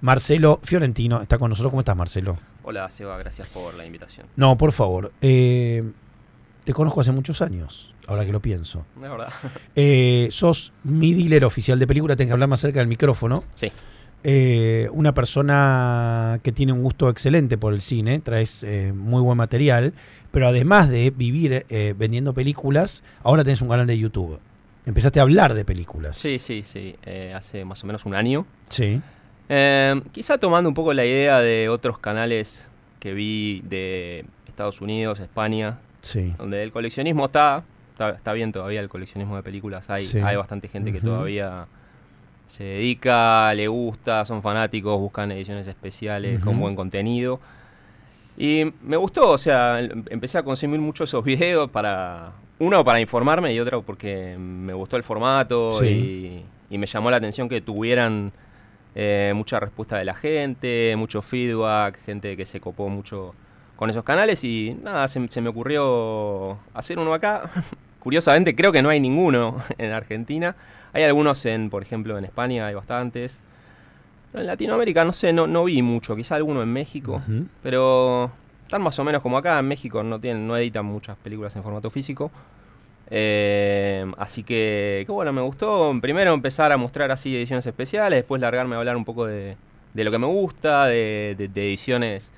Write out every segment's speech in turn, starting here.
Marcelo Fiorentino está con nosotros. ¿Cómo estás, Marcelo? Hola, Seba, gracias por la invitación. No, por favor. Eh, te conozco hace muchos años, ahora que lo pienso. Es verdad. Eh, sos mi dealer oficial de películas tenés que hablar más cerca del micrófono. Sí. Eh, una persona que tiene un gusto excelente por el cine, traes muy buen material, pero además de vivir vendiendo películas, ahora tenés un canal de YouTube. Empezaste a hablar de películas. Sí, sí, sí, hace más o menos un año. Sí. Em, quizá tomando un poco la idea de otros canales que vi de Estados Unidos, España, donde el coleccionismo está, está, bien todavía el coleccionismo de películas, hay, hay bastante gente que todavía se dedica, le gusta, son fanáticos, buscan ediciones especiales con buen contenido. Y me gustó, o sea, em, empecé a consumir mucho esos videos para, uno, para informarme y otro porque me gustó el formato y, y me llamó la atención que tuvieran eh, mucha respuesta de la gente, mucho feedback, gente que se copó mucho con esos canales y nada, se, me ocurrió hacer uno acá. Curiosamente creo que no hay ninguno en Argentina. Hay algunos en, por ejemplo, en España hay bastantes. en Latinoamérica no sé, no, no vi mucho, quizá alguno en México, pero tan más o menos como acá, en México no tienen, no editan muchas películas en formato físico. Em, así que, qué bueno, me gustó primero empezar a mostrar así ediciones especiales, después largarme a hablar un poco de, lo que me gusta, de, ediciones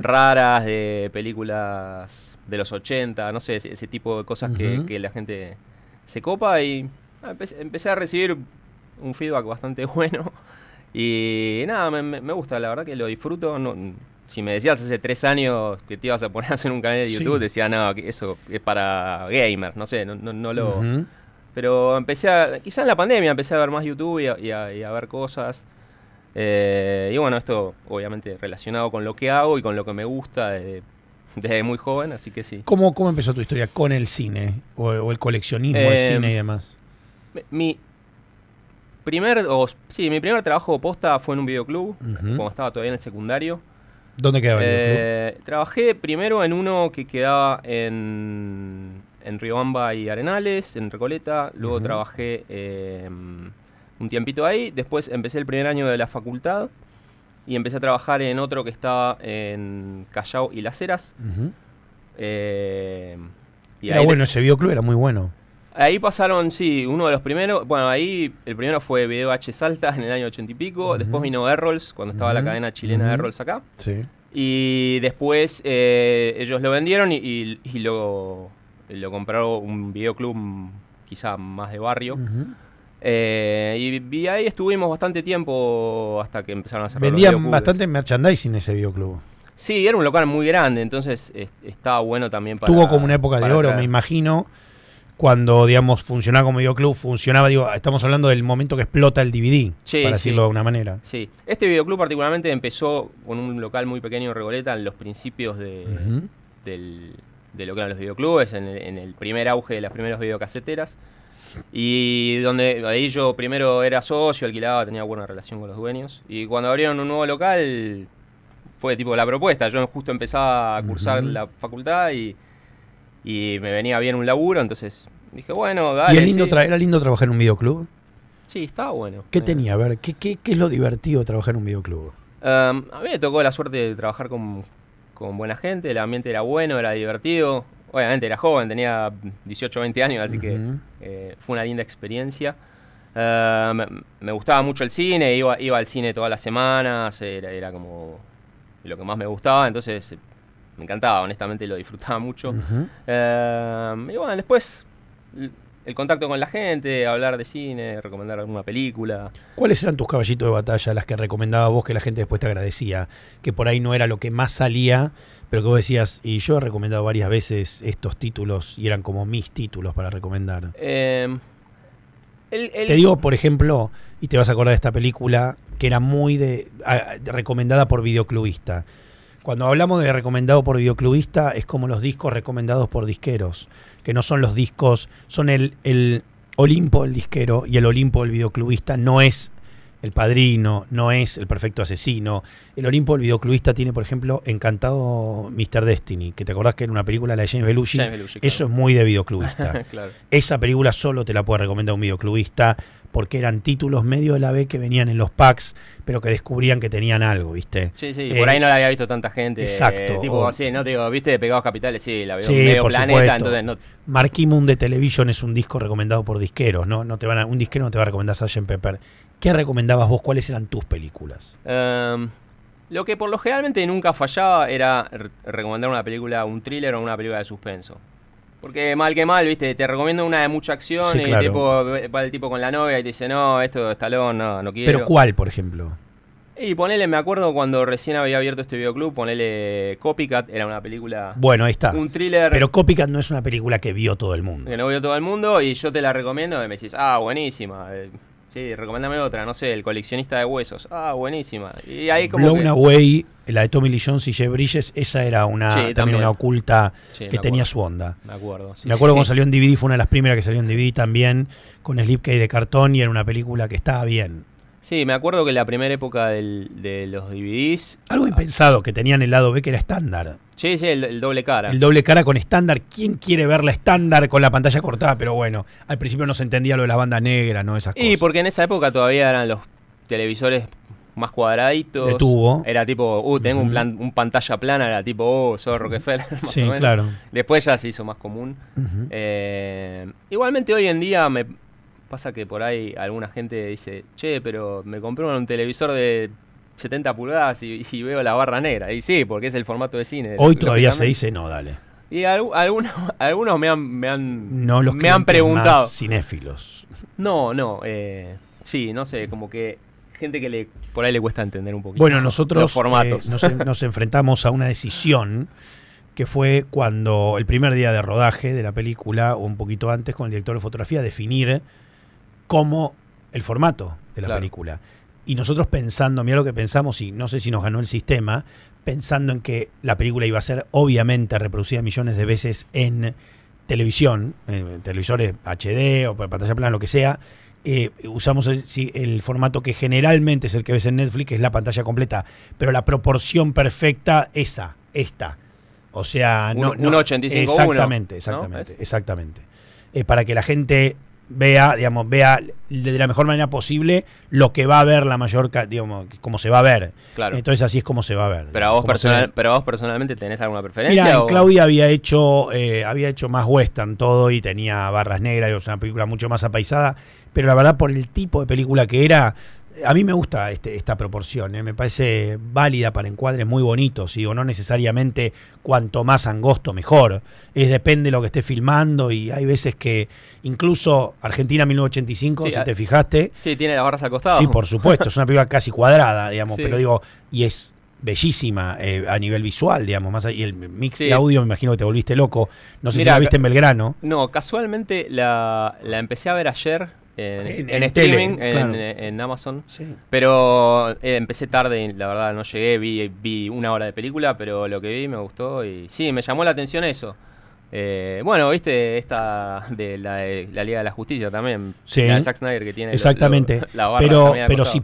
raras, de películas de los 80, no sé, ese, tipo de cosas que, la gente se copa y ah, empecé, a recibir un feedback bastante bueno. Y nada, me, gusta, la verdad que lo disfruto. No, si me decías hace tres años que te ibas a poner a hacer un canal de YouTube, decía, no, eso es para gamers, no sé, no, no, lo... Pero empecé a, en la pandemia empecé a ver más YouTube y a, ver cosas. Eh, y bueno, esto obviamente relacionado con lo que hago y con lo que me gusta desde, muy joven, así que sí. ¿Cómo, cómo empezó tu historia con el cine o, el coleccionismo, de em, cine y demás? Mi primer, o, sí, mi primer trabajo posta fue en un videoclub, cuando estaba todavía en el secundario. ¿Dónde quedaba eh, Trabajé primero en uno que quedaba en, en Riobamba y Arenales, en Recoleta. Luego trabajé em, un tiempito ahí. Después empecé el primer año de la facultad y empecé a trabajar en otro que estaba en Callao y Las Heras. Eh, era bueno ese club, era muy bueno. Ahí pasaron, sí, uno de los primeros. Bueno, ahí el primero fue Video H Salta en el año ochenta y pico. Después vino Errols, cuando estaba la cadena chilena de Errols acá. Sí. Y después eh, ellos lo vendieron y, luego lo, compraron un videoclub quizá más de barrio. Eh, y, ahí estuvimos bastante tiempo hasta que empezaron a hacer Vendían bastante merchandising ese videoclub. Sí, era un local muy grande, entonces estaba bueno también para... Tuvo como una época de oro, me imagino cuando, digamos, funcionaba como videoclub, funcionaba, digo, estamos hablando del momento que explota el DVD, para decirlo de una manera. Sí, este videoclub particularmente empezó con un local muy pequeño en Regoleta en los principios de, lo que eran los videoclubes, en el, primer auge de las primeras videocaseteras. Y donde ahí yo primero era socio, alquilaba, tenía buena relación con los dueños. Y cuando abrieron un nuevo local, fue tipo la propuesta. Yo justo empezaba a cursar la facultad y y me venía bien un laburo, entonces dije, bueno, dale. ¿Y lindo era lindo trabajar en un videoclub? Sí, estaba bueno. ¿Qué eh. tenía? A ver, ¿qué, ¿qué, es lo divertido trabajar en un videoclub? Em, a mí me tocó la suerte de trabajar con, buena gente, el ambiente era bueno, era divertido. Obviamente era joven, tenía 18 20 años, así que eh, fue una linda experiencia. Em, me, gustaba mucho el cine, iba, al cine todas las semanas, era, era como lo que más me gustaba, entonces me encantaba, honestamente lo disfrutaba mucho. Eh, y bueno, después el contacto con la gente, hablar de cine, recomendar alguna película. ¿Cuáles eran tus caballitos de batalla, las que recomendaba vos que la gente después te agradecía? Que por ahí no era lo que más salía, pero que vos decías, y yo he recomendado varias veces estos títulos y eran como mis títulos para recomendar. Eh, te digo, por ejemplo, y te vas a acordar de esta película que era muy de, recomendada por videoclubista cuando hablamos de recomendado por videoclubista, es como los discos recomendados por disqueros, que no son los discos, son el, el Olimpo del disquero y el Olimpo del videoclubista no es el padrino, no es el perfecto asesino. El Olimpo el videoclubista tiene, por ejemplo, Encantado Mr. Destiny, que te acordás que era una película la de James Belushi. Eso es muy de videoclubista. Esa película solo te la puede recomendar un videoclubista porque eran títulos medio de la B que venían en los packs, pero que descubrían que tenían algo, ¿viste? Sí, sí, y eh, por ahí no la había visto tanta gente. Exacto. tipo, sí, no te digo, ¿viste? Pegados Capitales, sí, la veo sí, medio planeta, entonces no. Marquimum de Television es un disco recomendado por disqueros, ¿no? no te van un disquero no te va a recomendar Sgt. Pepper. ¿Qué recomendabas vos? ¿Cuáles eran tus películas? Em, lo que por lo generalmente nunca fallaba era recomendar una película, un thriller o una película de suspenso. Porque mal que mal, viste, te recomiendo una de mucha acción y tipo, va el tipo con la novia y te dice, no, esto es talón, no, no quiero. Pero ¿cuál, por ejemplo? Y ponele, me acuerdo cuando recién había abierto este videoclub, ponele Copycat, era una película. Bueno, ahí está. Un thriller. Pero Copycat no es una película que vio todo el mundo. Que no vio todo el mundo y yo te la recomiendo y me decís, ah, buenísima. Eh". Sí, recomiéndame otra, no sé, El coleccionista de huesos. Ah, buenísima. Y ahí como Blown Away, la de Tommy Lee Jones y Jeff Bridges, esa era una también, una oculta que tenía su onda. Me acuerdo. Sí, me acuerdo cuando salió en DVD, fue una de las primeras que salió en DVD también, con Slipkey de cartón y era una película que estaba bien. Sí, me acuerdo que la primera época de los DVDs. Algo impensado, que tenían el lado B que era estándar. Sí, sí, el, doble cara. El doble cara con estándar. ¿Quién quiere ver la estándar con la pantalla cortada? Pero bueno, al principio no se entendía lo de las bandas negras, ¿no? Esas cosas. Y porque en esa época todavía eran los televisores más cuadraditos. De tubo. Era tipo, uh, tengo un, plan, un pantalla plana, era tipo, oh, soy Rockefeller. más sí, o menos. claro. Después ya se hizo más común. Eh, igualmente hoy en día me Pasa que por ahí alguna gente dice, che, pero me compré un televisor de 70 pulgadas y, veo la barra negra. Y sí, porque es el formato de cine. Hoy todavía se dice, no, dale. Y algunos, me han, me no los me han preguntado. cinéfilos. No, no. Eh, sí, no sé, como que gente que le, por ahí le cuesta entender un poquito. Bueno, nosotros los formatos. Eh, nos, nos enfrentamos a una decisión que fue cuando el primer día de rodaje de la película, o un poquito antes, con el director de fotografía, definir como el formato de la película. Y nosotros pensando, mira lo que pensamos, y no sé si nos ganó el sistema, pensando en que la película iba a ser obviamente reproducida millones de veces en televisión, en eh, televisores HD o pantalla plana, lo que sea, eh, usamos el, formato que generalmente es el que ves en Netflix, es la pantalla completa, pero la proporción perfecta, esa, esta. O sea, Un, Exactamente, exactamente, exactamente. para que la gente vea, digamos, vea de la mejor manera posible lo que va a ver la mayor, digamos, como se va a ver. Claro. Entonces así es como se va a ver. Pero vos, pero vos personalmente tenés alguna preferencia. Claudia había hecho, eh, había hecho más western todo y tenía barras negras, y una película mucho más apaisada, pero la verdad por el tipo de película que era, a mí me gusta este, esta proporción, ¿eh? me parece válida para encuadres muy bonitos, digo, no necesariamente cuanto más angosto mejor, es depende de lo que esté filmando y hay veces que incluso Argentina 1985, si ah, te fijaste... Sí, tiene las barras acostadas. Sí, por supuesto, es una película casi cuadrada, digamos, pero digo, y es bellísima eh, a nivel visual, digamos, más y el mix de audio me imagino que te volviste loco, no sé si la viste en Belgrano. No, casualmente la, la empecé a ver ayer en, streaming, en, Amazon. Pero eh, empecé tarde, la verdad, no llegué, vi, vi una hora de película, pero lo que vi me gustó y sí, me llamó la atención eso. Eh, bueno, viste esta de la, Liga de la Justicia también. Zack Snyder que tiene. Exactamente. pero pero si,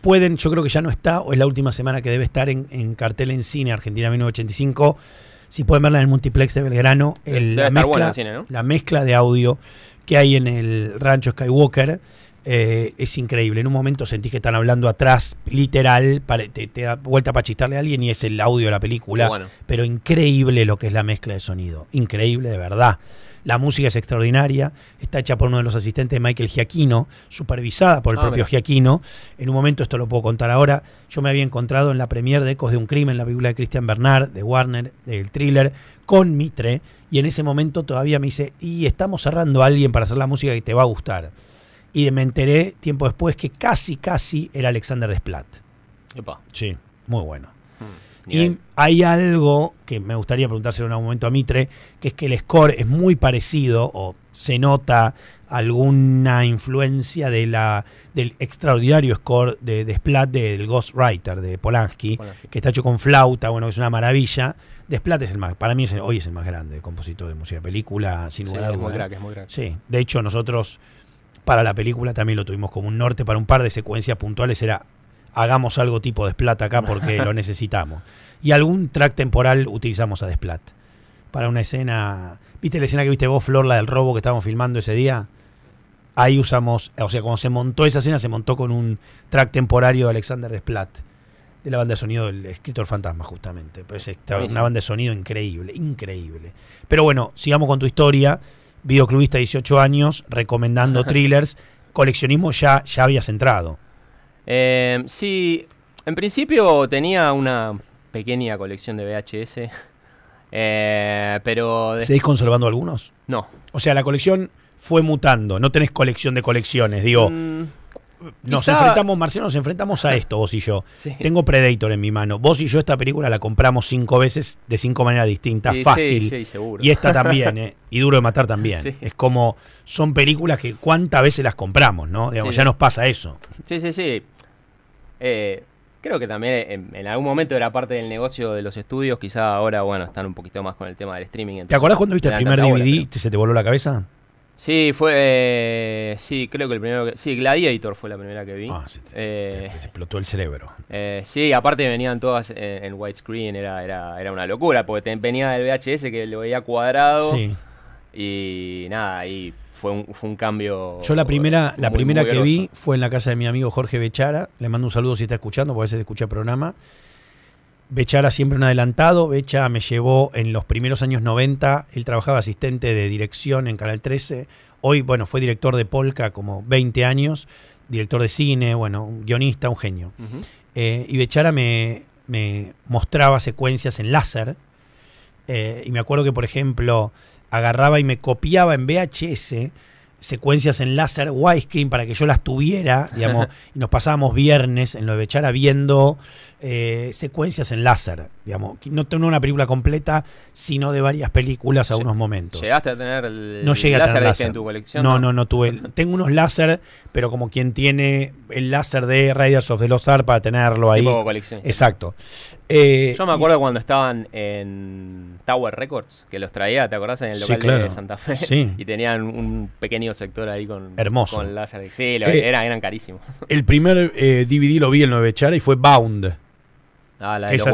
pueden, yo creo que ya no está, o es la última semana que debe estar en, cartel en cine Argentina 1985. Si pueden verla en el multiplex de Belgrano, la mezcla de audio que hay en el rancho Skywalker eh, es increíble. En un momento sentís que están hablando atrás, literal, te, te, da vuelta para chistarle a alguien y es el audio de la película. Pero increíble lo que es la mezcla de sonido. Increíble, de verdad. La música es extraordinaria, está hecha por uno de los asistentes de Michael Giaquino, supervisada por el ah, propio Giaquino. En un momento, esto lo puedo contar ahora, yo me había encontrado en la premier de Ecos de un Crimen, la película de Christian Bernard, de Warner, del thriller, con Mitre, y en ese momento todavía me dice, y estamos cerrando a alguien para hacer la música que te va a gustar y me enteré tiempo después que casi, casi era Alexander Desplat. Epa. Sí, muy bueno. Hmm, y hay algo que me gustaría preguntárselo en algún momento a Mitre, que es que el score es muy parecido o se nota alguna influencia de la, del extraordinario score de, Desplat del Ghostwriter de Polanski, que está hecho con flauta, bueno, que es una maravilla. Desplat es el más, para mí hoy es el más grande compositor de música película, sin lugar Es muy ¿eh? es muy grande. Sí, de hecho nosotros para la película también lo tuvimos como un norte, para un par de secuencias puntuales era hagamos algo tipo Desplat acá porque lo necesitamos. Y algún track temporal utilizamos a Desplat. Para una escena, ¿viste la escena que viste vos, Flor, la del robo que estábamos filmando ese día? Ahí usamos, o sea, cuando se montó esa escena, se montó con un track temporario de Alexander Desplat, de la banda de sonido del escritor fantasma, justamente. Pues una banda de sonido increíble, increíble. Pero bueno, sigamos con tu historia videoclubista de 18 años, recomendando thrillers, coleccionismo ya, ya habías entrado. Eh, sí, en principio tenía una pequeña colección de VHS, eh, pero... ¿Seguís conservando algunos? No. O sea, la colección fue mutando, no tenés colección de colecciones, digo... Mm nos enfrentamos, Marcelo, nos enfrentamos a ah. esto, vos y yo. Tengo Predator en mi mano. Vos y yo esta película la compramos cinco veces de cinco maneras distintas, fácil. Sí, seguro. Y esta también, ¿eh? y Duro de Matar también. Es como, son películas que cuántas veces las compramos, ¿no? ya nos pasa eso. Sí, sí, sí. Eh, creo que también eh, en, algún momento era parte del negocio de los estudios, quizá ahora, bueno, están un poquito más con el tema del streaming. ¿Te acordás cuando viste el primer DVD y se te voló la cabeza? Sí, fue. Eh, sí, creo que el primero que. Sí, Gladiator fue la primera que vi. Ah, sí, eh, explotó el cerebro. Eh, sí, aparte venían todas en, widescreen, era, era, era una locura, porque te, venía del VHS que lo veía cuadrado. Sí. Y nada, y fue un, fue un cambio. Yo la primera, la primera que vi fue en la casa de mi amigo Jorge Bechara. Le mando un saludo si está escuchando, porque a veces escucha el programa. Bechara siempre un adelantado. Becha me llevó en los primeros años 90. Él trabajaba asistente de dirección en Canal 13. Hoy, bueno, fue director de Polka como 20 años, director de cine, bueno, guionista, un genio. Eh, y Bechara me, mostraba secuencias en láser. Eh, y me acuerdo que, por ejemplo, agarraba y me copiaba en VHS secuencias en láser widescreen para que yo las tuviera, digamos, y nos pasábamos viernes en lo de Bechara viendo eh, secuencias en láser no tengo una película completa, sino de varias películas a unos momentos. ¿Llegaste a tener el, láser, de este tener en tu colección? No, no, no, tuve. tengo unos láser, pero como quien tiene el láser de Raiders of the Lost Ark para tenerlo ahí. colección. Exacto. Eh, Yo me acuerdo cuando estaban en Tower Records, que los traía, ¿te acordás? En el local de Santa Fe. Sí. Y tenían un pequeño sector ahí con, Hermoso. con láser. Sí, eh, eran, eran carísimos. El primer DVD eh, lo vi el 9 char y fue Bound Ah, la de los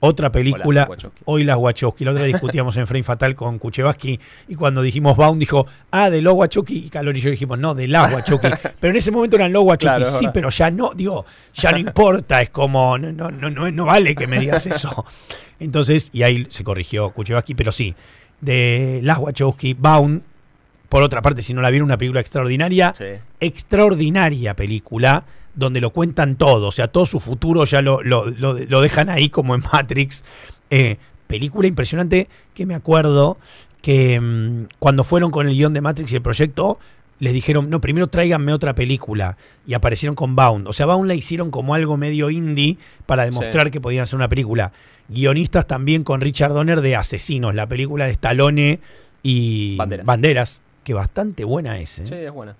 Otra película, hoy las Wachowski. La otra discutíamos en Frame Fatal con Kuchevaski y cuando dijimos Baum dijo, ah, de los Wachowski y Calor y yo dijimos, no, de las Wachowski. pero en ese momento eran los Wachowski, sí, pero ya no, digo, ya no importa, es como, no, no, no, no vale que me digas eso. Entonces, y ahí se corrigió Kuchevaski, pero sí, de las Wachowski, Baum, por otra parte, si no la vieron, una película extraordinaria, extraordinaria película donde lo cuentan todo, o sea, todo su futuro ya lo, dejan ahí como en Matrix. Eh, película impresionante que me acuerdo que mm, cuando fueron con el guión de Matrix y el proyecto, les dijeron, no, primero tráiganme otra película. Y aparecieron con Bound. O sea, Bound la hicieron como algo medio indie para demostrar que podían hacer una película. Guionistas también con Richard Donner de Asesinos, la película de Stallone y Banderas. que bastante buena es. ¿eh? Sí, es buena.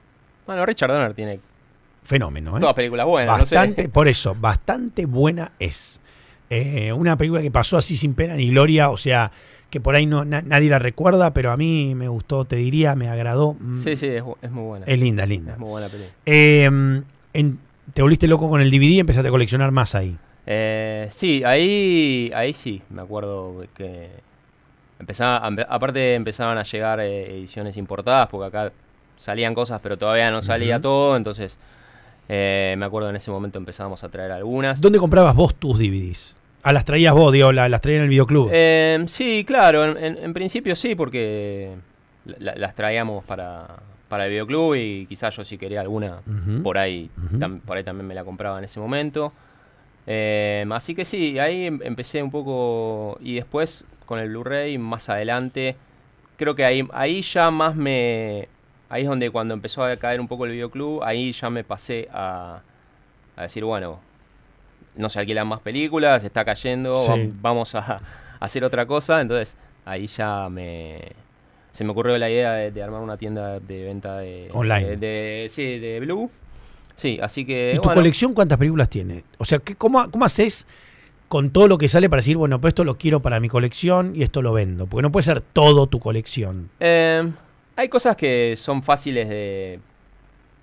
Bueno, Richard Donner tiene fenómeno. ¿eh? Toda película buena. Bastante, Por eso, bastante buena es. Eh, una película que pasó así sin pena ni gloria, o sea, que por ahí no, nadie la recuerda, pero a mí me gustó, te diría, me agradó. Mm. Sí, sí, es, muy buena. Es linda, es linda. Es muy buena película. Em, ¿Te volviste loco con el DVD y empezaste a coleccionar más ahí? Eh, sí, ahí, ahí sí, me acuerdo que empezaba, aparte empezaban a llegar eh, ediciones importadas, porque acá salían cosas, pero todavía no salía todo, entonces eh, me acuerdo en ese momento empezábamos a traer algunas. ¿Dónde comprabas vos tus DVDs? ¿A ah, las traías vos, digo, las traías en el videoclub? Em, sí, claro, en, principio sí, porque las traíamos para, el videoclub y quizás yo si quería alguna, por, ahí, por ahí también me la compraba en ese momento. Em, así que sí, ahí em, empecé un poco y después con el Blu-ray más adelante, creo que ahí, ahí ya más me, Ahí es donde cuando empezó a caer un poco el videoclub, ahí ya me pasé a, decir, bueno, no se alquilan más películas, está cayendo, vamos a, hacer otra cosa. Entonces ahí ya me... Se me ocurrió la idea de, armar una tienda de venta de... Online. De, sí, de Blue. Sí, así que. ¿Y tu colección cuántas películas tiene? O sea, ¿cómo, haces con todo lo que sale para decir, bueno, pues esto lo quiero para mi colección y esto lo vendo? Porque no puede ser todo tu colección. Eh, hay cosas que son fáciles de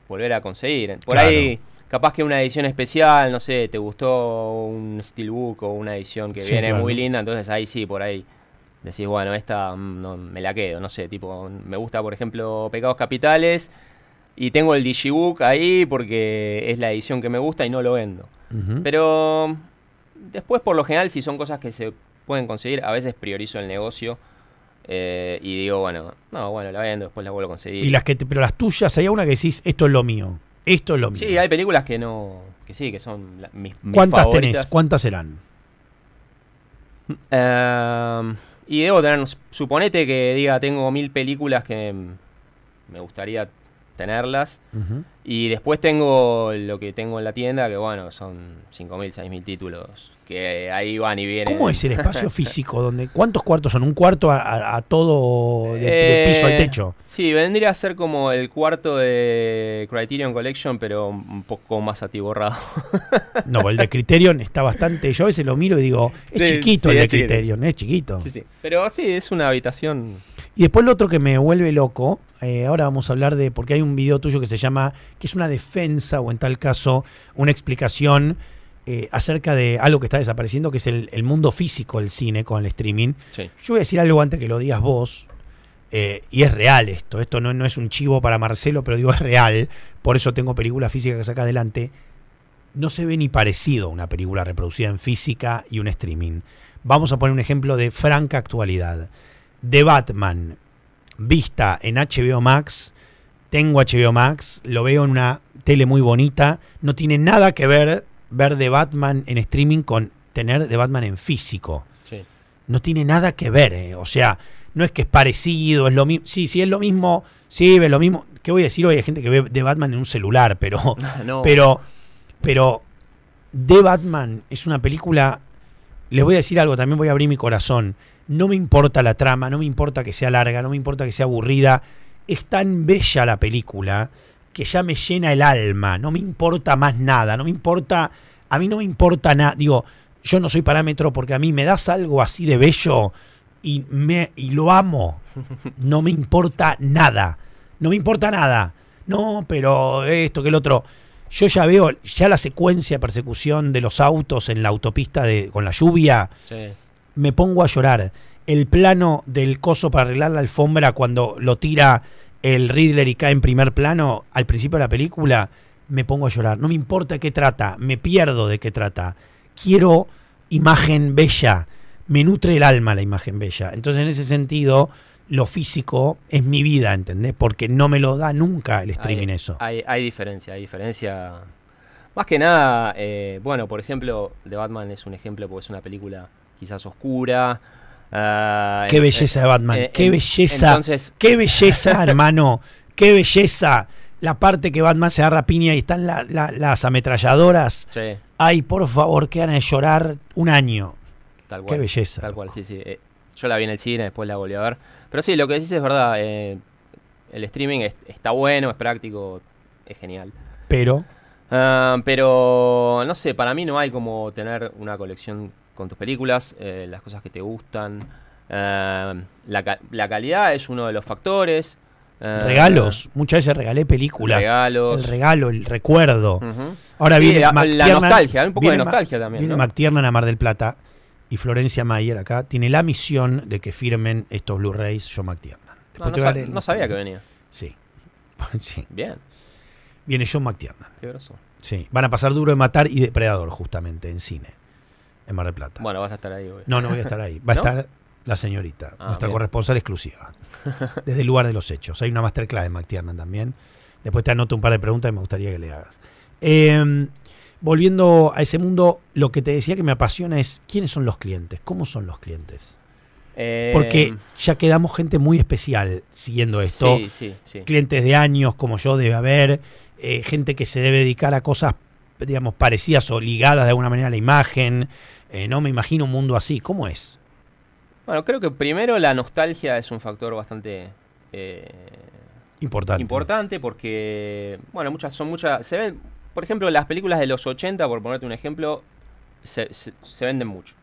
volver a conseguir. Por ahí, capaz que una edición especial, no sé, te gustó un steelbook o una edición que viene muy linda, entonces ahí sí, por ahí decís, bueno, esta mm, me la quedo, no sé, tipo, me gusta, por ejemplo, Pecados Capitales y tengo el digibook ahí porque es la edición que me gusta y no lo vendo. Pero después, por lo general, si son cosas que se pueden conseguir, a veces priorizo el negocio eh, y digo, bueno, no, bueno, la vendo, después la vuelvo a conseguir. las que pero las tuyas, hay una que decís, esto es lo mío. Esto es lo mío. Sí, hay películas que no. que sí, que son mis, mis, ¿Cuántas tenés? ¿Cuántas serán? Em, y debo tener. Suponete que diga, tengo mil películas que me gustaría tenerlas. Y después tengo lo que tengo en la tienda, que bueno, son 5.000, 6.000 títulos, que ahí van y vienen. ¿Cómo es el espacio físico? donde ¿Cuántos cuartos son? ¿Un cuarto a, todo de, eh, piso al techo? Sí, vendría a ser como el cuarto de Criterion Collection, pero un poco más atiborrado. no, el de Criterion está bastante... Yo a veces lo miro y digo, es chiquito el de Criterion, es chiquito. Sí, sí, pero sí, es una habitación... Y después lo otro que me vuelve loco, eh, ahora vamos a hablar de, porque hay un video tuyo que se llama que es una defensa o en tal caso una explicación eh, acerca de algo que está desapareciendo, que es el, mundo físico del cine con el streaming. Yo voy a decir algo antes que lo digas vos, eh, y es real esto, esto no, es un chivo para Marcelo, pero digo es real, por eso tengo película física que saca adelante. No se ve ni parecido una película reproducida en física y un streaming. Vamos a poner un ejemplo de franca actualidad. de Batman, vista en HBO Max, tengo HBO Max, lo veo en una tele muy bonita, no tiene nada que ver ver de Batman en streaming con tener de Batman en físico. No tiene nada que ver, eh. o sea, no es que es parecido, es lo mismo. Sí, sí, es lo mismo, sí, es lo mismo. ¿Qué voy a decir hoy? Hay gente que ve de Batman en un celular, pero. Pero. Pero. The Batman es una película. Les voy a decir algo, también voy a abrir mi corazón. No me importa la trama, no me importa que sea larga, no me importa que sea aburrida es tan bella la película que ya me llena el alma, no me importa más nada, no me importa, a mí no me importa nada, digo, yo no soy parámetro porque a mí me das algo así de bello y, me, y lo amo, no me importa nada, no me importa nada, no, pero esto, que el otro, yo ya veo, ya la secuencia de persecución de los autos en la autopista de, con la lluvia, me pongo a llorar el plano del coso para arreglar la alfombra cuando lo tira el Riddler y cae en primer plano al principio de la película, me pongo a llorar. No me importa qué trata, me pierdo de qué trata. Quiero imagen bella, me nutre el alma la imagen bella. Entonces en ese sentido, lo físico es mi vida, ¿entendés? Porque no me lo da nunca el streaming eso. Hay, diferencia, hay diferencia. Más que nada, eh, bueno, por ejemplo, The Batman es un ejemplo porque es una película quizás oscura, Ah, qué belleza de Batman, eh, qué belleza, qué belleza, hermano, qué belleza. La parte que Batman se agarra piña y están las ametralladoras. Ay, por favor, quedan a llorar un año. Tal cual. Qué belleza. sí, sí. Eh, yo la vi en el cine, después la volví a ver. Pero sí, lo que decís es verdad. Eh, el streaming está bueno, es práctico, es genial. Pero. Ah, pero, no sé, para mí no hay como tener una colección con tus películas, eh, las cosas que te gustan. Eh, la, calidad es uno de los factores. Eh, regalos, muchas veces regalé películas. Regalos. El regalo, el recuerdo. Ahora viene la, nostalgia, un poco de nostalgia también. Viene McTiernan a Mar del Plata y Florencia Mayer acá tiene la misión de que firmen estos Blu-rays John McTiernan. no, sabía que venía. Sí. Bien. Viene John McTiernan. Qué Sí. Van a pasar Duro de Matar y Depredador, justamente, en cine en Mar del Plata. Bueno, vas a estar ahí. hoy. No, no voy a estar ahí. Va a estar la señorita, ah, nuestra corresponsal exclusiva, desde el lugar de los hechos. Hay una masterclass de McTiernan también. Después te anoto un par de preguntas y me gustaría que le hagas. Em, volviendo a ese mundo, lo que te decía que me apasiona es quiénes son los clientes, cómo son los clientes. Eh, Porque ya quedamos gente muy especial siguiendo esto. Clientes de años como yo debe haber, eh, gente que se debe dedicar a cosas, digamos, parecidas o ligadas de alguna manera a la imagen. Eh, no me imagino un mundo así. ¿Cómo es? Bueno, creo que primero la nostalgia es un factor bastante eh, importante. Importante porque, bueno, muchas son muchas. Se ven, por ejemplo, las películas de los 80, por ponerte un ejemplo, se, venden mucho.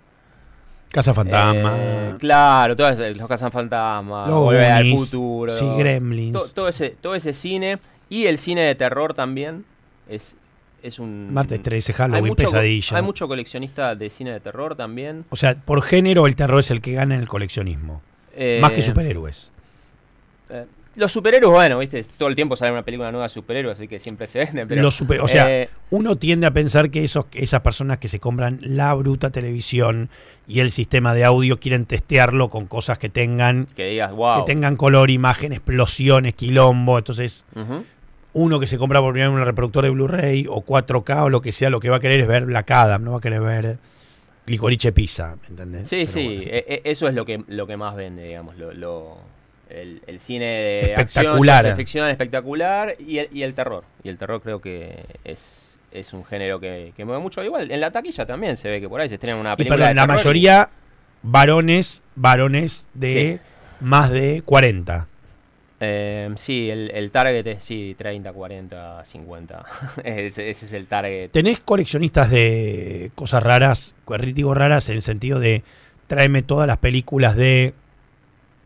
Casa eh, Fantasma. claro, todas los Casa Fantasma, los Volver al Futuro. Sí, Gremlins. todo, ese, todo ese cine y el cine de terror también es es un. Martes 13, Halloween, hay pesadilla. Hay mucho coleccionista de cine de terror también. O sea, por género, el terror es el que gana en el coleccionismo. Eh, más que superhéroes. Eh, los superhéroes, bueno, viste, todo el tiempo sale una película nueva de superhéroes, así que siempre se venden. super, o sea, eh, uno tiende a pensar que esos, esas personas que se compran la bruta televisión y el sistema de audio quieren testearlo con cosas que tengan. Que digas, wow. Que tengan color, imagen, explosiones, quilombo. Entonces uno que se compra por primera vez un reproductor de Blu-ray o 4K o lo que sea, lo que va a querer es ver Black Adam, no va a querer ver Licorice Pizza, ¿me entendés? Sí, sí, e, e, eso es lo que, lo que más vende, digamos, lo, el, cine de acción, acción, ficción espectacular y el, terror. Y el terror creo que es, es un género que, que, mueve mucho. Igual, en la taquilla también se ve que por ahí se estrena una película. Y la mayoría varones, varones de más de 40. Eh, sí, el, target es sí, 30, 40, 50. ese, es el target. ¿Tenés coleccionistas de cosas raras, digo raras en el sentido de tráeme todas las películas de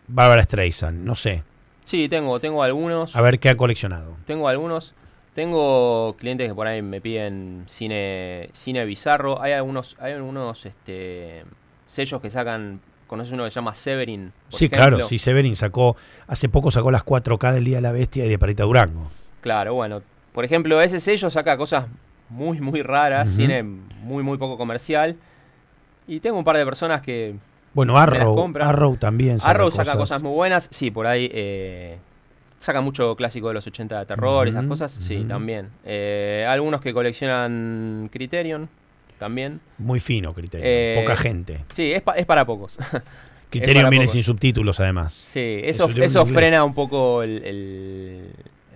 Barbara Streisand? No sé. Sí, tengo, tengo algunos. A ver qué ha coleccionado. Tengo algunos. Tengo clientes que por ahí me piden cine, cine bizarro. Hay algunos, hay algunos este, sellos que sacan ¿Conoces uno que se llama Severin? sí, claro, sí, Severin sacó, hace poco sacó las 4K del Día de la Bestia y de Parita Durango. Claro, bueno. Por ejemplo, ese sello saca cosas muy, muy raras, tiene cine muy, muy poco comercial. Y tengo un par de personas que. Bueno, Arrow, Arrow también saca Arrow saca cosas. muy buenas, sí, por ahí. Eh, saca mucho clásico de los 80 de terror, esas cosas, sí, también. Eh, algunos que coleccionan Criterion, también. Muy fino criterio, eh, poca gente. Sí, es, para pocos. Criterion viene sin subtítulos además. Sí, eso, eso, frena un poco el,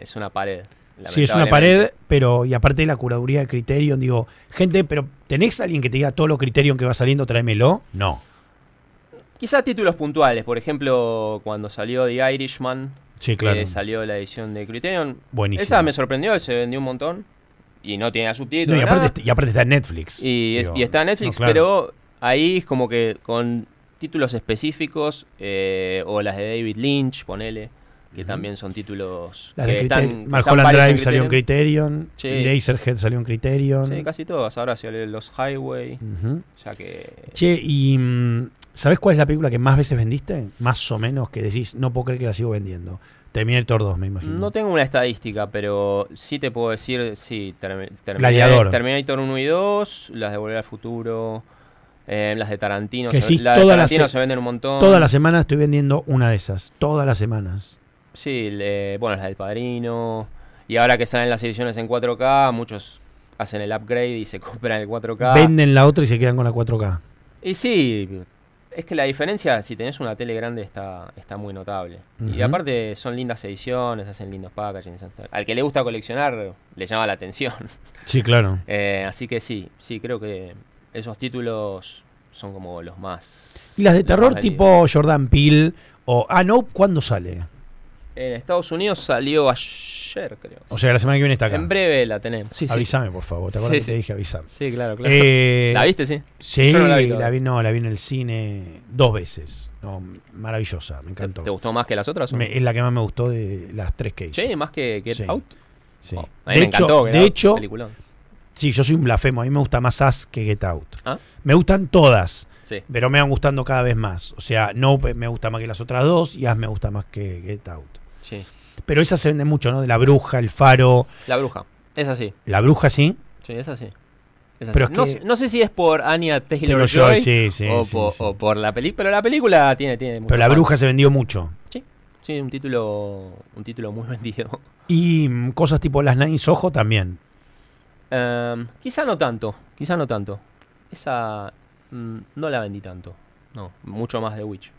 Es una pared. Sí, es una pared, pero y aparte de la curaduría de Criterion, digo, gente, pero ¿tenés alguien que te diga Todos los Criterion que va saliendo, tráemelo? No. Quizás títulos puntuales, por ejemplo, cuando salió The Irishman, sí, claro. que salió la edición de Criterion. Esa me sorprendió, se vendió un montón y no tiene subtítulos. No, y, aparte, y, aparte, está en Netflix. Y, está en Netflix, pero ahí es como que con títulos específicos eh, o las de David Lynch, ponele, que también son títulos las que Drive salió en Criterion, sí. Laserhead salió en Criterion. Sí, casi todas. Ahora salió Los Highway. O sea que... Che, y... Mm, ¿Sabes cuál es la película que más veces vendiste? Más o menos que decís, no puedo creer que la sigo vendiendo. Terminator 2, me imagino. No tengo una estadística, pero sí te puedo decir, sí, Terminator, 1 y 2, las de Volver al Futuro, eh, las de Tarantino, que las de Tarantino se venden un montón. Todas las semanas estoy vendiendo una de esas, todas las semanas. Sí, bueno, las del Padrino, y ahora que salen las ediciones en 4K, muchos hacen el upgrade y se compran el 4K. Venden la otra y se quedan con la 4K. Y sí, es que la diferencia, si tenés una tele grande, está, está muy notable. Y aparte son lindas ediciones, hacen lindos packagings. Al que le gusta coleccionar, le llama la atención. Sí, claro. Eh, así que sí, sí, creo que esos títulos son como los más... ¿Y las de terror tipo Jordan Peele o... Ah, no, ¿cuándo sale? en Estados Unidos salió ayer, creo. O sea, la semana que viene está acá. En breve la tenemos. Sí, avísame, por favor. ¿Te acuerdas que te dije avisar? Sí, claro, claro. Eh, ¿La viste, sí? Sí, la, vi no, la vi en el cine dos veces. No, maravillosa, me encantó. ¿Te, gustó más que las otras? es la que más me gustó de las tres que hice. Sí, más que Get Out. Sí. Oh, de me hecho, encantó, de hecho sí, yo soy un blasfemo. A mí me gusta más As que Get Out. Ah. Me gustan todas. Pero me van gustando cada vez más. O sea, No me gusta más que las otras dos y As me gusta más que Get Out. Pero esa se vende mucho, ¿no? De la bruja, el faro. La bruja, es así. La bruja, sí. Sí, es así. no, sé, si es por Anya Taylor Joy, o, por, la película, pero la película tiene, mucho Pero la bruja se vendió mucho. Sí, sí, un título, un título muy vendido. Y mm, cosas tipo Las Nines Ojo también. Em, quizá no tanto, quizá no tanto. Esa mm, no la vendí tanto. No, mucho más de Witch.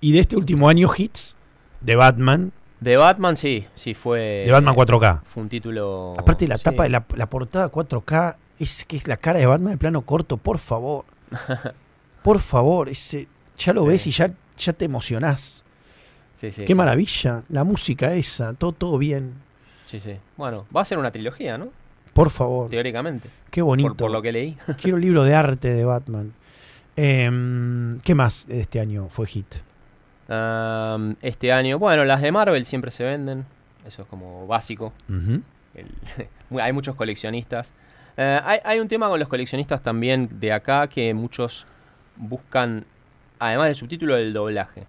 Y de este último año hits de Batman, de Batman sí, sí fue. De Batman 4K. Fue un título. Aparte la tapa de la, portada 4K es que es la cara de Batman en plano corto, por favor. por favor, ese, ya lo ves y ya, ya te emocionás. Sí, sí, Qué maravilla, la música esa, todo, todo bien. Sí, sí. Bueno, va a ser una trilogía, ¿no? Por favor. Teóricamente. Qué bonito. Por, lo que leí. Quiero un libro de arte de Batman. Em, ¿Qué más de este año fue hit? este año, bueno, las de Marvel siempre se venden, eso es como básico. hay muchos coleccionistas. Eh, hay, un tema con los coleccionistas también de acá que muchos buscan, además del subtítulo, el doblaje.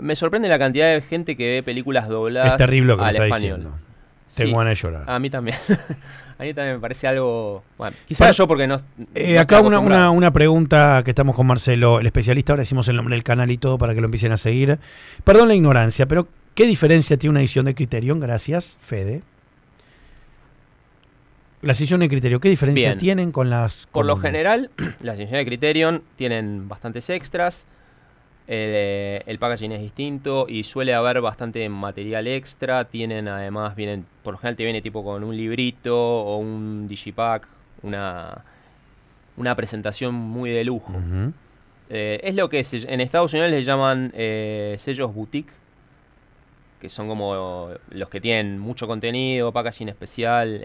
Me sorprende la cantidad de gente que ve películas dobladas es terrible que al español. Tengo sí, llorar. A mí también. a mí también me parece algo. Bueno, quizás yo porque no. Eh, acá una, pregunta que estamos con Marcelo, el especialista. Ahora decimos el nombre del canal y todo para que lo empiecen a seguir. Perdón la ignorancia, pero ¿qué diferencia tiene una edición de Criterion? Gracias, Fede. Las ediciones de criterio ¿qué diferencia tienen con las. Por lo general, las ediciones de Criterion tienen bastantes extras. Eh, el, packaging es distinto y suele haber bastante material extra. Tienen además, vienen, por lo general te viene tipo con un librito o un digipack, una, una presentación muy de lujo. Eh, es lo que en Estados Unidos le llaman eh, sellos boutique, que son como los que tienen mucho contenido, packaging especial.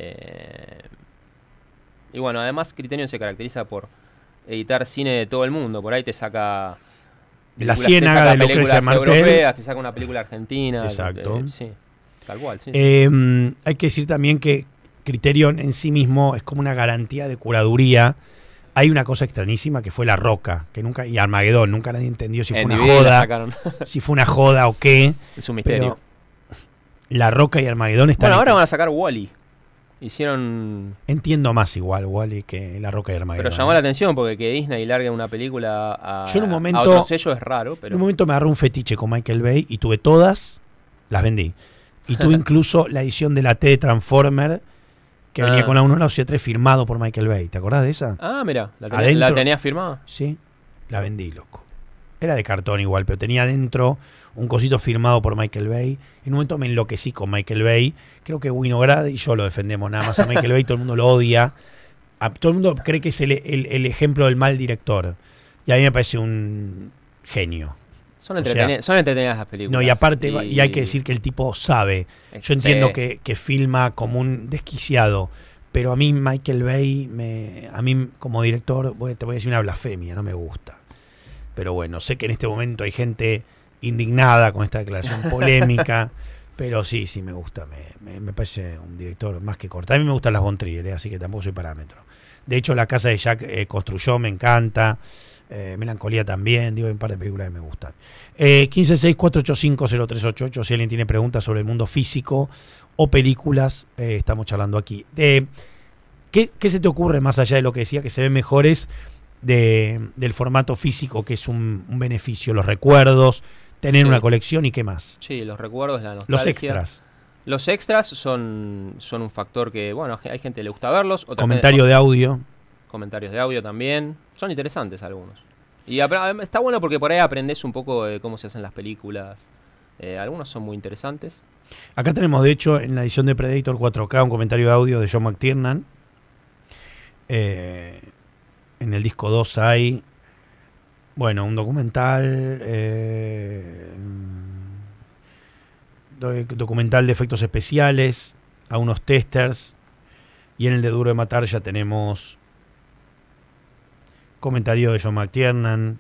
y bueno, además Criterion se caracteriza por editar cine de todo el mundo. Por ahí te saca la ciénaga de Lucrecia Martel. Europeas, te saca una película argentina. Eh, Exacto. Eh, sí, tal cual. Sí. Em, hay que decir también que Criterion en sí mismo es como una garantía de curaduría. Hay una cosa extrañísima que fue La Roca, que nunca y Armagedón, nunca nadie entendió si fue una joda, si fue una joda o qué. Es un misterio. La Roca y Armagedón están. Bueno, ahora van a sacar Wally. Hicieron. Entiendo más igual, Wally, que La Roca de Pero llamó ¿eh? la atención porque que Disney largue una película a, en un momento, sello es raro. Pero... En un momento me agarré un fetiche con Michael Bay y tuve todas, las vendí. Y tuve incluso la edición de la T de Transformer que venía ah. con la 1-1-7 firmado por Michael Bay. ¿Te acordás de esa? Ah, mira, la, tenía ¿la tenías firmada. Sí, la vendí, loco. Era de cartón igual, pero tenía dentro un cosito firmado por Michael Bay. En un momento me enloquecí con Michael Bay. Creo que Winograd y yo lo defendemos nada más a Michael Bay. Todo el mundo lo odia. todo el mundo cree que es el, ejemplo del mal director. Y a mí me parece un genio. Son, entretenidas, las películas. No, y aparte, y, hay que decir que el tipo sabe. Yo este entiendo que, filma como un desquiciado pero a mí Michael Bay, me, a mí como director, te voy a decir una blasfemia, no me gusta. Pero bueno, sé que en este momento hay gente indignada con esta declaración polémica. Pero sí, sí, me gusta. Me, parece un director más que corta. A mí me gustan las Bontrier, eh, así que tampoco soy parámetro. De hecho, La Casa de Jack eh, construyó, me encanta. Eh, Melancolía también, digo, hay un par de películas que me gustan. Eh, 156 si alguien tiene preguntas sobre el mundo físico o películas, estamos charlando aquí. ¿qué, ¿Qué se te ocurre más allá de lo que decía que se ven mejores? del formato físico, que es un, beneficio, los recuerdos, tener una colección y qué más. Sí, los recuerdos, Los extras. Los extras son, son un factor que, bueno, hay gente que le gusta verlos. Comentario de audio. Comentarios de audio también. Son interesantes algunos. Y está bueno porque por ahí aprendes un poco de cómo se hacen las películas. Eh, algunos son muy interesantes. Acá tenemos, de hecho, en la edición de Predator 4K, un comentario de audio de John McTiernan. Eh, en el disco 2 hay, bueno, un documental, eh, documental de efectos especiales, a unos testers, y en el de Duro de Matar ya tenemos comentarios de John McTiernan.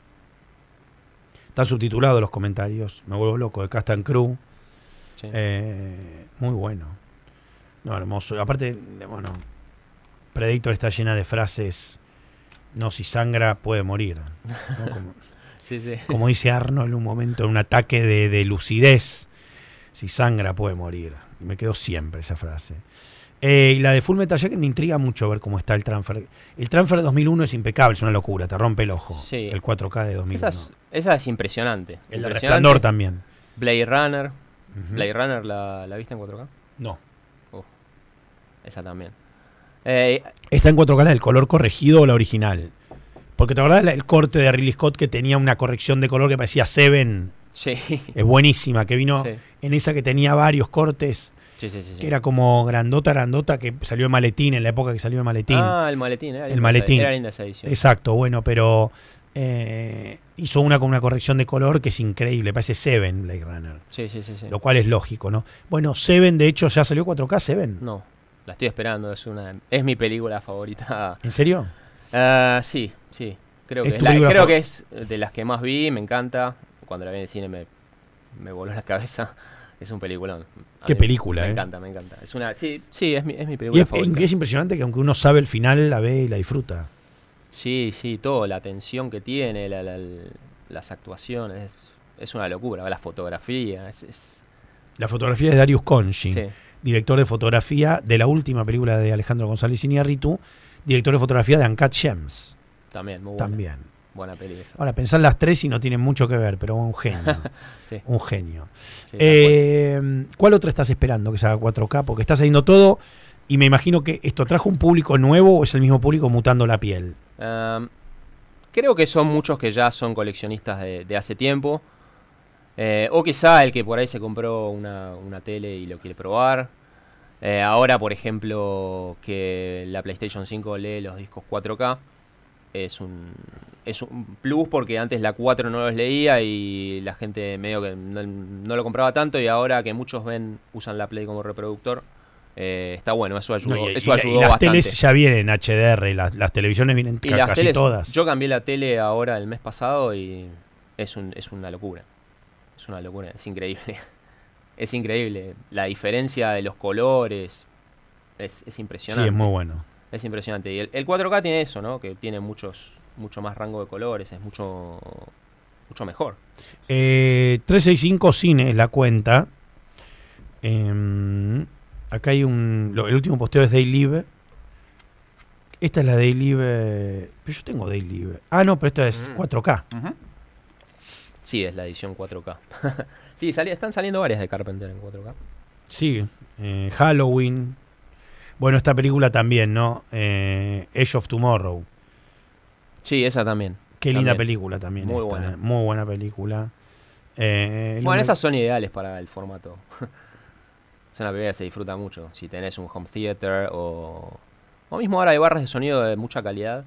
Están subtitulados los comentarios, me vuelvo loco, de Castan Crew. Eh, muy bueno. No, hermoso. Aparte, bueno, Predictor está llena de frases no, si sangra puede morir. Como, dice Arno en un momento, en un ataque de, lucidez, si sangra puede morir. Me quedó siempre esa frase. Eh, y la de Full Metal Jacket me intriga mucho ver cómo está el transfer. El transfer de 2001 es impecable, es una locura, te rompe el ojo. El 4K de 2001. Esa es, esa es impresionante. El también. Blade Runner. ¿Blade Runner la, la viste en 4K? No. Uh, esa también. Eh, Está en 4K el color corregido o la original. Porque te acordás el corte de Ridley Scott que tenía una corrección de color que parecía Seven. Es buenísima, que vino en esa que tenía varios cortes. que era como grandota, grandota, que salió en maletín, en la época que salió en maletín. Ah, el maletín, era el maletín. esa edición. Exacto, bueno, pero eh, hizo una con una corrección de color que es increíble, parece Seven Blade Runner. Sí, sí, sí, Lo cual es lógico, ¿no? Bueno, Seven, de hecho, ya salió 4K, Seven. No. La estoy esperando, es una es mi película favorita. ¿En serio? Ah, sí, sí. Creo, que, es creo que es de las que más vi, me encanta. Cuando la vi en el cine me, me voló la cabeza. Es un peliculón. Qué película, me, eh. me encanta, me encanta. Es una, sí, sí, es mi, película. es, impresionante que aunque uno sabe el final, la ve y la disfruta. Sí, sí, todo, la tensión que tiene, las actuaciones, es, una locura, la fotografía. Es, es... La fotografía es de Darius Conchi, sí director de fotografía de la última película de Alejandro González Iñárritu, director de fotografía de Uncut Gems. También, muy buena. También. Buena peli Ahora, pensar las tres y no tienen mucho que ver, pero un genio. Un genio. Em, ¿Cuál otra estás esperando que se haga 4K? Porque estás haciendo todo y me imagino que esto trajo un público nuevo o es el mismo público mutando la piel. Em, creo que son muchos que ya son coleccionistas de, de hace tiempo. Eh, o quizá el que por ahí se compró una, tele y lo quiere probar. Eh, ahora, por ejemplo, que la PlayStation 5 lee los discos 4K, es un, es un plus porque antes la 4 no los leía y la gente medio que no, lo compraba tanto y ahora que muchos ven usan la Play como reproductor. Eh, está bueno, eso ayudó, las teles ya vienen HDR, y las, las televisiones vienen casi todas. Yo cambié la tele ahora el mes pasado y es, un, es una locura es una locura, es increíble. Es increíble. La diferencia de los colores es, impresionante. Sí, es muy bueno. Es impresionante. Y el, 4K tiene eso, ¿no? Que tiene muchos, mucho más rango de colores, es mucho, mucho mejor. 365 eh, Cine es la cuenta. Em, acá hay un. el último posteo es Daylive. Esta es la Daylive. Pero yo tengo Daylive. Ah, no, pero esta es 4K. Mm. Ajá. Sí, es la edición 4K. sí, están saliendo varias de Carpenter en 4K. Sí, eh, Halloween. Bueno, esta película también, ¿no? Eh, Age of Tomorrow. Sí, esa también. Qué linda película también. Muy buena. ¿eh? Muy buena película. Eh, bueno, esas son ideales para el formato. es una película que se disfruta mucho. Si tenés un home theater o, o mismo ahora hay barras de sonido de mucha calidad.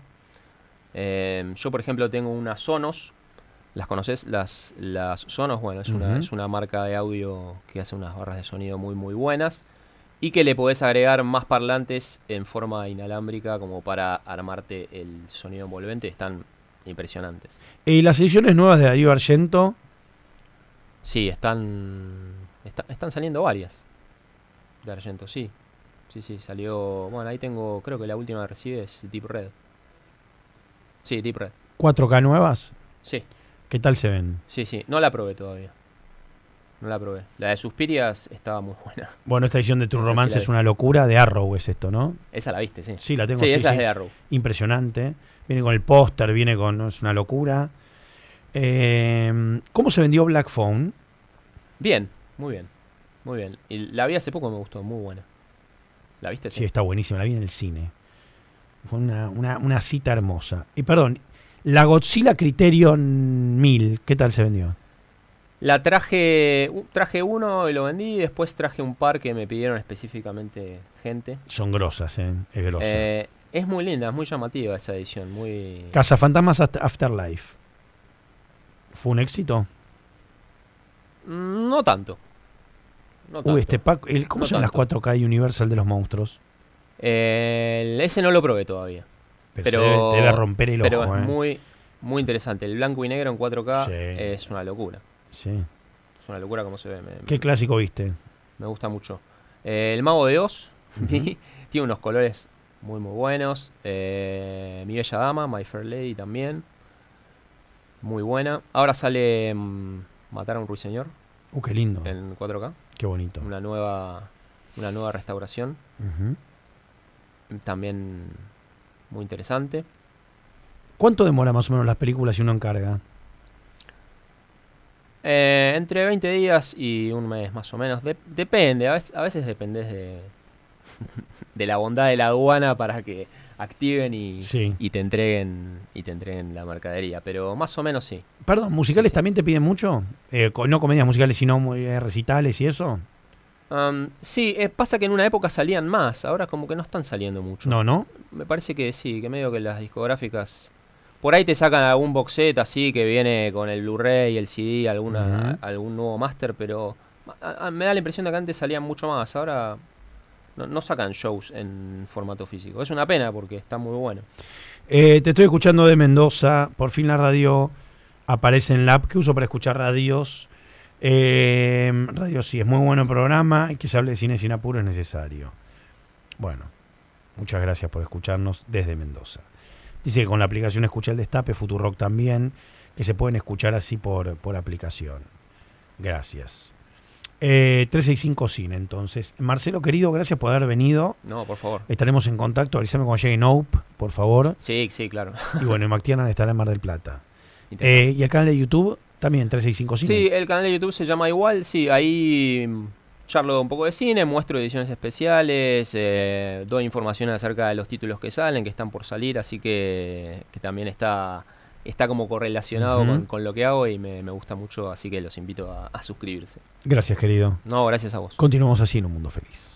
yo, por ejemplo, tengo una Sonos ¿Las conoces? Las, las Sonos, bueno, es, una, marca de audio que hace unas barras de sonido muy, muy buenas. Y que le podés agregar más parlantes en forma inalámbrica como para armarte el sonido envolvente. Están impresionantes. ¿Y las ediciones nuevas de Darío Argento? Sí, están, están saliendo varias de Argento, sí. Sí, sí, salió... Bueno, ahí tengo, creo que la última que recibe es Deep Red. Sí, Deep Red. ¿4K nuevas? Sí. ¿Qué tal se ven? Sí, sí, no la probé todavía. No la probé. La de Suspirias estaba muy buena. Bueno, esta edición de Tu Romance es una locura. De Arrow es esto, ¿no? Esa la viste, sí. Sí, la tengo. Sí, esa es de Arrow. Impresionante. Viene con el póster, viene con... Es una locura. Em, ¿Cómo se vendió Black Phone? Bien, muy bien. Muy bien. Y la vi hace poco, me gustó, muy buena. ¿La viste? Sí, está buenísima. La vi en el cine. Fue una cita hermosa. Y perdón, la Godzilla Criterion 1000, ¿qué tal se vendió? La traje, traje uno y lo vendí, después traje un par que me pidieron específicamente gente. Son grosas, ¿eh? es eh, es muy linda, es muy llamativa esa edición. Muy... Casa Fantasmas Afterlife. ¿Fue un éxito? Mm, no tanto. este pack, ¿cómo son las 4K Universal de los monstruos? ese no lo probé todavía. Pero, romper es ¿eh? muy, muy interesante. El blanco y negro en 4K es una locura. Sí. Es una locura como se ve. ¿Qué clásico viste? Me gusta mucho. Eh, el Mago de Oz tiene unos colores muy, muy buenos. Eh, Mi Bella Dama, My Fair Lady también. Muy buena. Ahora sale mm, Matar a un Ruiseñor. Uh, qué lindo. En 4K. Qué bonito. Una nueva, una nueva restauración. También muy interesante. ¿Cuánto demora más o menos las películas si uno encarga? Eh, entre 20 días y un mes más o menos. depende, a veces, dependes de, la bondad de la aduana para que activen y, te entreguen y te entreguen la mercadería, pero más o menos sí. Perdón, musicales también te piden mucho, eh, no comedias musicales sino eh, recitales y eso sí, pasa que en una época salían más, ahora como que no están saliendo mucho. No, ¿no? Me parece que sí, que medio que las discográficas... Por ahí te sacan algún box así que viene con el Blu-ray, el CD, alguna, algún nuevo master, pero me da la impresión de que antes salían mucho más, ahora no, sacan shows en formato físico. Es una pena porque está muy bueno. Eh, te estoy escuchando de Mendoza, por fin la radio aparece en la app que uso para escuchar radios Em, Radio Sí, es muy bueno el programa y que se hable de cine sin apuro es necesario. Bueno, muchas gracias por escucharnos desde Mendoza. Dice que con la aplicación Escucha el Destape, Futurock también, que se pueden escuchar así por, por aplicación. Gracias. 365 eh, Cine, entonces. Marcelo, querido, gracias por haber venido. No, por favor. Estaremos en contacto. Avísame cuando llegue Nope, por favor. Sí, sí, claro. Y bueno, y Mactianan estará en Mar del Plata. Eh, y acá de YouTube también 3655. Sí, el canal de YouTube se llama igual, sí, ahí mm, charlo un poco de cine, muestro ediciones especiales, eh, doy información acerca de los títulos que salen, que están por salir, así que, que también está, está como correlacionado con, lo que hago y me, gusta mucho, así que los invito a suscribirse. Gracias, querido. No, gracias a vos. Continuamos así en un mundo feliz.